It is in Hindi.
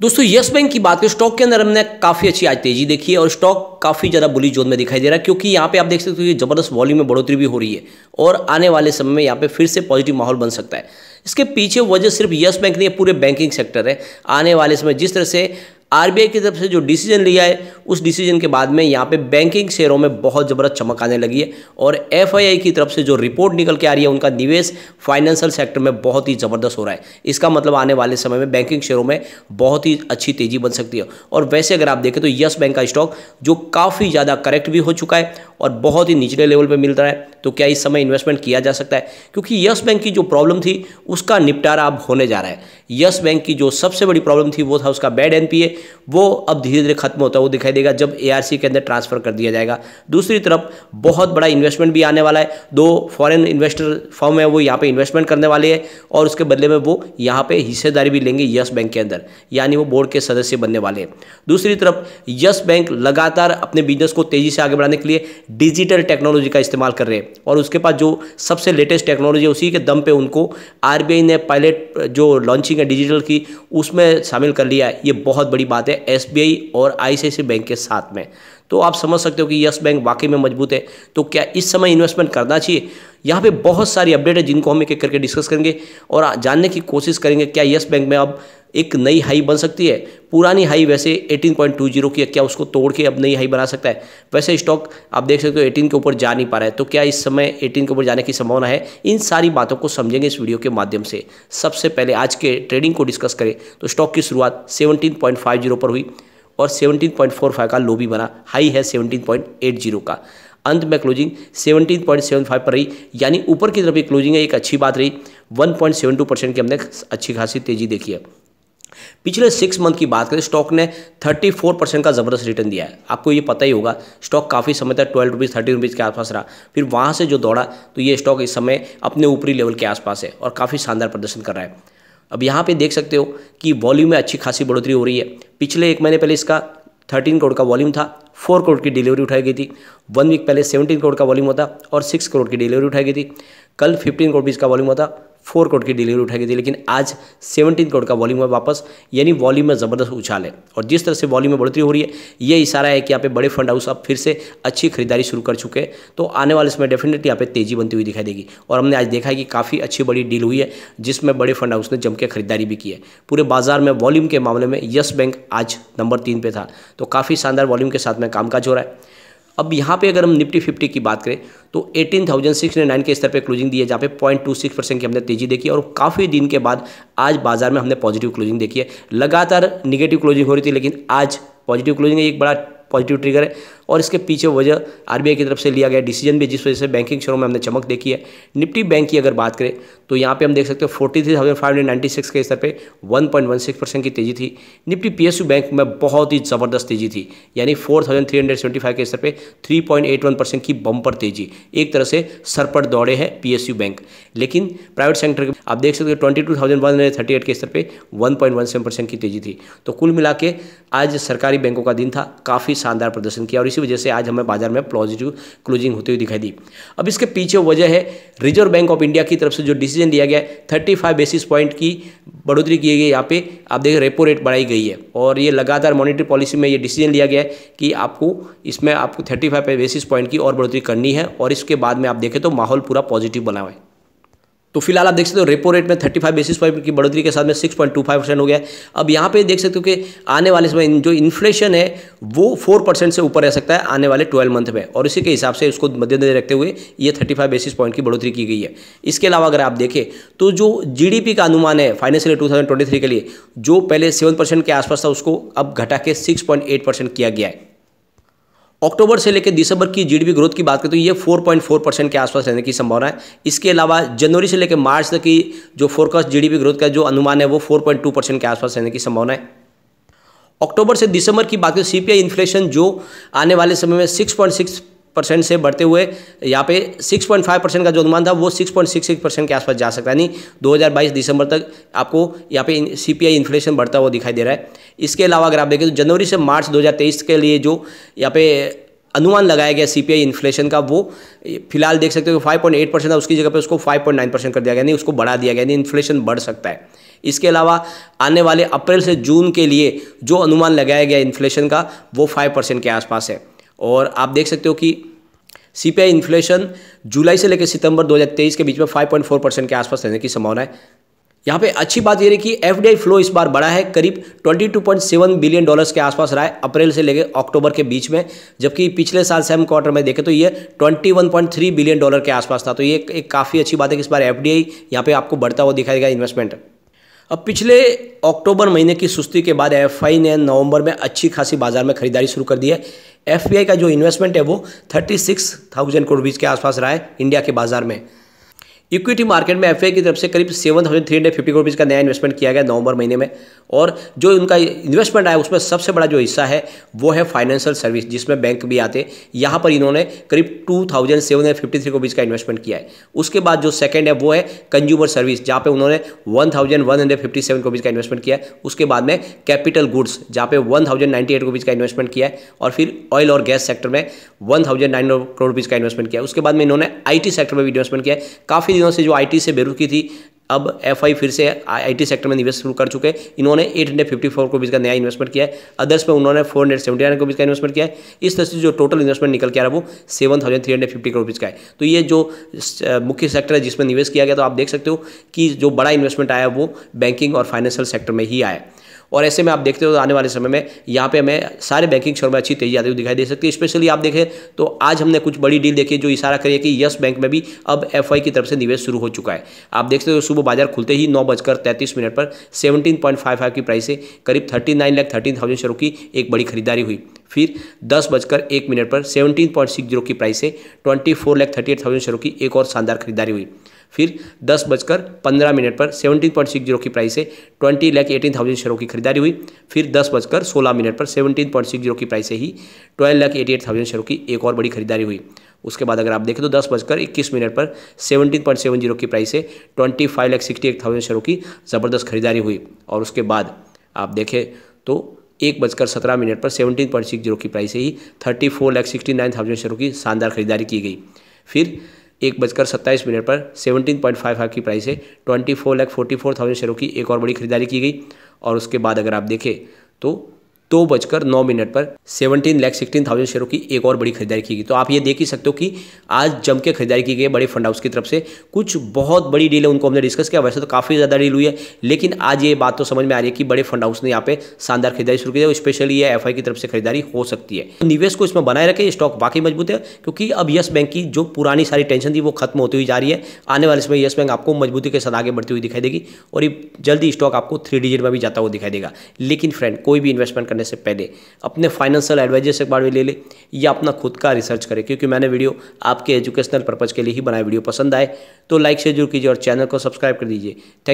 दोस्तों यस बैंक की बात करें स्टॉक के अंदर हमने काफी अच्छी आज तेजी देखी है और स्टॉक काफी ज्यादा बुली जोन में दिखाई दे रहा है क्योंकि यहाँ पे आप देख सकते हो ये जबरदस्त वॉल्यूम में बढ़ोतरी भी हो रही है और आने वाले समय में यहाँ पे फिर से पॉजिटिव माहौल बन सकता है इसके पीछे वजह सिर्फ यस बैंक नहीं है पूरे बैंकिंग सेक्टर है आने वाले समय जिस तरह से आरबीआई की तरफ से जो डिसीजन लिया है उस डिसीजन के बाद में यहाँ पे बैंकिंग शेयरों में बहुत ज़बरदस्त चमक आने लगी है और एफआईआई की तरफ से जो रिपोर्ट निकल के आ रही है उनका निवेश फाइनेंशियल सेक्टर में बहुत ही ज़बरदस्त हो रहा है इसका मतलब आने वाले समय में बैंकिंग शेयरों में बहुत ही अच्छी तेज़ी बन सकती है और वैसे अगर आप देखें तो यस बैंक का स्टॉक जो काफ़ी ज़्यादा करेक्ट भी हो चुका है और बहुत ही निचले लेवल पर मिल रहा है तो क्या इस समय इन्वेस्टमेंट किया जा सकता है क्योंकि यस बैंक की जो प्रॉब्लम थी उसका निपटारा अब होने जा रहा है यस बैंक की जो सबसे बड़ी प्रॉब्लम थी वो था उसका बैड एन वो अब धीरे धीरे खत्म होता हुआ दिखाई देगा जब ए के अंदर ट्रांसफर कर दिया जाएगा दूसरी तरफ बहुत बड़ा इन्वेस्टमेंट भी आने वाला है दो फॉरेन इन्वेस्टर फॉर्म है वो यहाँ पे इन्वेस्टमेंट करने वाले हैं और उसके बदले में वो यहाँ पे हिस्सेदारी भी लेंगे यस बैंक के अंदर यानी वो बोर्ड के सदस्य बनने वाले हैं दूसरी तरफ यस बैंक लगातार अपने बिजनेस को तेज़ी से आगे बढ़ाने के लिए डिजिटल टेक्नोलॉजी का इस्तेमाल कर रहे हैं और उसके पास जो सबसे लेटेस्ट टेक्नोलॉजी उसी के दम पर उनको आरबीआई ने पायलट जो लॉन्चिंग है डिजिटल की उसमें शामिल कर लिया है ये बहुत बड़ी बड़ी बात है एस और आई बैंक के साथ में तो आप समझ सकते हो कि यस बैंक वाकई में मजबूत है तो क्या इस समय इन्वेस्टमेंट करना चाहिए यहाँ पे बहुत सारी अपडेट है जिनको हम एक एक करके डिस्कस करेंगे और जानने की कोशिश करेंगे क्या यस बैंक में अब एक नई हाई बन सकती है पुरानी हाई वैसे 18.20 की है क्या उसको तोड़ के अब नई हाई बना सकता है वैसे स्टॉक आप देख सकते हो 18 के ऊपर जा नहीं पा रहा है तो क्या इस समय 18 के ऊपर जाने की संभावना है इन सारी बातों को समझेंगे इस वीडियो के माध्यम से सबसे पहले आज के ट्रेडिंग को डिस्कस करें तो स्टॉक की शुरुआत सेवनटीन पर हुई और 17.45 का लो भी बना हाई है 17.80 का अंत में क्लोजिंग 17.75 पर रही यानी ऊपर की तरफ ये क्लोजिंग है एक अच्छी बात रही 1.72 परसेंट की हमने अच्छी खासी तेजी देखी है पिछले सिक्स मंथ की बात करें स्टॉक ने 34 परसेंट का ज़बरदस्त रिटर्न दिया है आपको ये पता ही होगा स्टॉक काफ़ी समय तक ट्वेल्व रुपीज़ थर्टीन रुपीज़ के आसपास रहा फिर वहाँ से जो दौड़ा तो ये स्टॉक इस समय अपने ऊपरी लेवल के आसपास है और काफ़ी शानदार प्रदर्शन कर रहा है अब यहाँ पे देख सकते हो कि वॉल्यूम में अच्छी खासी बढ़ोतरी हो रही है पिछले एक महीने पहले इसका थर्टीन करोड़ का वॉल्यूम था फोर करोड़ की डिलीवरी उठाई गई थी वन वीक पहले सेवनटीन करोड़ का वॉल्यूम होता और सिक्स करोड़ की डिलीवरी उठाई गई थी कल फिफ्टीन करोड़ भी इसका वॉल्यूम होता फोर करोड़ की डिलीवरी उठाई गई थी लेकिन आज सेवनटीन करोड़ का वॉल्यूम है वापस यानी वॉल्यूम में ज़बरदस्त उछाल है और जिस तरह से वॉल्यूम में बढ़ोतरी हो रही है ये इशारा है कि यहाँ पे बड़े फंड हाउस अब फिर से अच्छी खरीदारी शुरू कर चुके हैं तो आने वाले समय डेफिनेटली यहाँ पे तेज़ी बनती हुई दिखाई देगी और हमने आज देखा है कि काफ़ी अच्छी बड़ी डील हुई है जिसमें बड़े फंड हाउस ने जम के खरीदारी भी की है पूरे बाजार में वॉल्यूम के मामले में यस बैंक आज नंबर तीन पर था तो काफ़ी शानदार वॉल्यूम के साथ में कामकाज हो रहा है अब यहाँ पे अगर हम निफ्टी फिफ्टी की बात करें तो 18,609 के स्तर पे क्लोजिंग दी है जहाँ पे 0.26 परसेंट की हमने तेजी देखी और काफ़ी दिन के बाद आज बाजार में हमने पॉजिटिव क्लोजिंग देखी है लगातार निगेटिव क्लोजिंग हो रही थी लेकिन आज पॉजिटिव क्लोजिंग एक बड़ा पॉजिटिव ट्रिगर है और इसके पीछे वजह आरबीआई की तरफ से लिया गया डिसीजन भी जिस वजह से बैंकिंग शेयरों में हमने चमक देखी है निफ्टी बैंक की अगर बात करें तो यहाँ पे हम देख सकते हैं forty three thousand five hundred ninety six के स्तर पे one point one six percent की तेजी थी Nifty P S U bank में बहुत ही ज़बरदस्त तेजी थी यानी four thousand three hundred seventy five के स्तर पे three point eight one percent की बम्पर तेजी एक तरह से सर पर दौड़े हैं पी यू बैंक लेकिन प्राइवेट सेक्टर आप देख सकते हो twenty two thousand one hundred thirty eight के स्तर पर one point one seven percent की तेजी थी तो कुल मिला आज सरकारी बैंकों का दिन था काफ़ी शानदार प्रदर्शन किया और इसी वजह से आज हमें बाजार में पॉजिटिव क्लोजिंग होती हुई दिखाई दी अब इसके पीछे वजह है रिजर्व बैंक ऑफ इंडिया की तरफ से जो डिसीजन दिया गया थर्टी फाइव बेसिस पॉइंट की बढ़ोतरी की गई यहाँ पे आप देखें रेपो रेट बढ़ाई गई है और ये लगातार मॉनिटरी पॉलिसी में ये डिसीजन लिया गया है कि आपको इसमें आपको थर्टी फाइव बेसिस पॉइंट की और बढ़ोतरी करनी है और इसके बाद में आप देखें तो माहौल पूरा पॉजिटिव बना हुआ है तो फिलहाल आप देख सकते हो रेपो रेट में 35 बेसिस पॉइंट की बढ़ोतरी के साथ में 6.25 परसेंट हो गया अब यहाँ पे देख सकते हो कि आने वाले समय जो इन्फ्लेशन है वो 4 परसेंट से ऊपर रह सकता है आने वाले 12 मंथ में और इसी के हिसाब से उसको मद्देनजर रखते हुए ये 35 बेसिस पॉइंट की बढ़ोतरी की गई है इसके अलावा अगर आप देखें तो जो जी का अनुमान है फाइनेंशियल टू के लिए जो पहले सेवन के आसपास था उसको अब घटा के सिक्स किया गया है अक्टूबर से लेकर दिसंबर की जीडीपी ग्रोथ की बात करें तो ये 4.4 परसेंट के आसपास रहने की संभावना है इसके अलावा जनवरी से लेकर मार्च तक की जो फोरकास्ट जीडीपी ग्रोथ का जो अनुमान है वो 4.2 परसेंट के आसपास रहने की संभावना है अक्टूबर से दिसंबर की बात करें सीपीआई तो इन्फ्लेशन जो आने वाले समय में 6.6 परसेंट से बढ़ते हुए यहाँ पे 6.5 परसेंट का जो अनुमान था वो 6.66 परसेंट के आसपास जा सकता है यानी 2022 दिसंबर तक आपको यहाँ पे सीपीआई इन्फ्लेशन बढ़ता हुआ दिखाई दे रहा है इसके अलावा अगर आप देखें तो जनवरी से मार्च 2023 के लिए जो यहाँ पे अनुमान लगाया गया सी इन्फ्लेशन का वो फिलहाल देख सकते हो फाइव पॉइंट परसेंट था उसकी जगह पर उसको फाइव परसेंट कर दिया गया यानी उसको बढ़ा दिया गया यानी इन्फ्लेशन बढ़ सकता है इसके अलावा आने वाले अप्रैल से जून के लिए जो अनुमान लगाया गया इन्फ्लेशन का वो फाइव परसेंट के आसपास है और आप देख सकते हो कि सी पी आई इन्फ्लेशन जुलाई से लेकर सितंबर 2023 के बीच में 5.4 परसेंट के आसपास रहने की संभावना है यहाँ पे अच्छी बात यह रही कि एफ फ्लो इस बार बढ़ा है करीब 22.7 बिलियन डॉलर्स के आसपास रहा है अप्रैल से लेकर अक्टूबर के बीच में जबकि पिछले साल सेम क्वार्टर में देखें तो ये 21.3 बिलियन डॉलर के आसपास था तो ये एक काफ़ी अच्छी बात है कि इस बार एफ डी यहाँ पे आपको बढ़ता हुआ दिखाई देगा इन्वेस्टमेंट अब पिछले अक्टूबर महीने की सुस्ती के बाद एफ ने नवंबर में अच्छी खासी बाजार में खरीदारी शुरू कर दी है एफ का जो इन्वेस्टमेंट है वो थर्टी सिक्स थाउजेंड करोड़ बीच के आसपास रहा है इंडिया के बाजार में इक्विटी मार्केट में एफ की तरफ से करीब seven thousand three hundred fifty rupees का नया इन्वेस्टमेंट किया गया नवंबर महीने में और जो उनका इन्वेस्टमेंट आया उसमें सबसे बड़ा जो हिस्सा है वो है फाइनेंशियल सर्विस जिसमें बैंक भी आते यहाँ पर इन्होंने करीब two thousand seven hundred fifty three rupees का इन्वेस्टमेंट किया है उसके बाद जो सेकेंड है वो है कंज्यूमर सर्विस जहाँ पर उन्होंने one thousand one hundred fifty seven rupees का इन्वेस्टमेंट किया है उसके बाद में कैपिटल गुड्स जहाँ पे one thousand ninety eight rupees का इन्वेस्टमेंट किया है और फिर ऑयल और गैस सेक्टर में one thousand nine crore rupees का इन्वेस्टमेंट किया है उसके बाद में इन्होंने टी सेक्टर में भी इन्वेस्टमेंट किया है काफ़ी कंपनियों से जो आईटी से की थी अब एफआई फिर से आईटी सेक्टर में निवेश शुरू कर चुके हैं इन्होंने 854 करोड़ का नया इन्वेस्टमेंट किया है अदर्स में उन्होंने 479 करोड़ का इन्वेस्टमेंट किया है इस तरह से जो टोटल इन्वेस्टमेंट निकल के आ रहा है वो 7350 करोड़ का है तो ये जो मुख्य सेक्टर है जिसमें निवेश किया गया तो आप देख सकते हो कि जो बड़ा इन्वेस्टमेंट आया वो बैंकिंग और फाइनेंशियल सेक्टर में ही आया और ऐसे में आप देखते हो तो आने वाले समय में यहाँ पे हमें सारे बैंकिंग क्षेत्र में अच्छी तेजी आती हुई दिखाई दे सकती है स्पेशली आप देखें तो आज हमने कुछ बड़ी डील देखी जो इशारा करिए कि यस बैंक में भी अब एफ की तरफ से निवेश शुरू हो चुका है आप देखते हो सुबह बाजार खुलते ही नौ बजकर तैंतीस मिनट पर सेवनटीन की प्राइस से करीब thirty nine lakh thirteen thousand शेयरों की एक बड़ी खरीदारी हुई फिर दस बजकर एक मिनट पर सेवनटीन पॉइंट सिक्स जीरो की प्राइस से twenty four lakh thirty eight thousand शेयरों की एक और शानदार खरीदारी हुई फिर दस बजकर पंद्रह मिनट पर सेवनटीन पॉइंट सिक्स जीरो की प्राइस से ट्वेंटी लैख एटीन थाउजेंड शेयरों की खरीदारी हुई फिर दस बजकर सोलह मिनट पर सेवनटीन पॉइंट सिक्स जीरो की प्राइस से ही twelve lakh eighty eight thousand शेयरों की एक और बड़ी खरीदारी हुई उसके बाद अगर आप देखें तो दस बजकर इक्कीस मिनट पर सेवनटीन पॉइंट सेवन जीरो की प्राइस से twenty five lakh sixty eight thousand शेयरों की ज़बरदस्त खरीदारी हुई और उसके बाद आप देखें तो एक बजकर सत्रह मिनट पर सेवनटीन पॉइंट सिक्स जीरो की प्राइस से ही thirty four lakh sixty nine thousand शेयरों की शानदार खरीदारी की गई फिर एक बजकर सत्ताईस मिनट पर सेवनटीन पॉइंट फाइव फाइव की प्राइस है twenty four lakh forty four thousand शेयरों की एक और बड़ी खरीदारी की गई और उसके बाद अगर आप देखें तो दो बजकर नौ मिनट पर सेवनटीन लैख सिक्सटीन थाउजेंड शेयरों की एक और बड़ी खरीदारी की गई तो आप ये देख ही सकते हो कि आज जम के खरीदारी की गई बड़े फंड हाउस की तरफ से कुछ बहुत बड़ी डील है उनको हमने डिस्कस किया वैसे तो काफ़ी ज़्यादा डील हुई है लेकिन आज ये बात तो समझ में आ रही है कि बड़े फंड हाउस ने यहाँ पे शानदार खरीदारी शुरू की है स्पेशली ये एफ की तरफ से खरीदारी हो सकती है तो निवेश को इसमें बनाए रखें स्टॉक बाकी मजबूत है क्योंकि अब यस बैंक की जो पुरानी सारी टेंशन थी वो खत्म होती हुई जा रही है आने वाले समय यस बैंक आपको मजबूती के साथ आगे बढ़ती हुई दिखाई देगी और ये जल्दी स्टॉक आपको थ्री डिजिट में भी जाता हुआ दिखाई देगा लेकिन फ्रेंड कोई भी इन्वेस्टमेंट करने से पहले अपने फाइनेंशियल एडवाइजर से एक बार भी ले लें या अपना खुद का रिसर्च करें क्योंकि मैंने वीडियो आपके एजुकेशनल पर्पज़ के लिए ही बनाया वीडियो पसंद आए तो लाइक शेयर जरूर कीजिए और चैनल को सब्सक्राइब कर दीजिए थैंक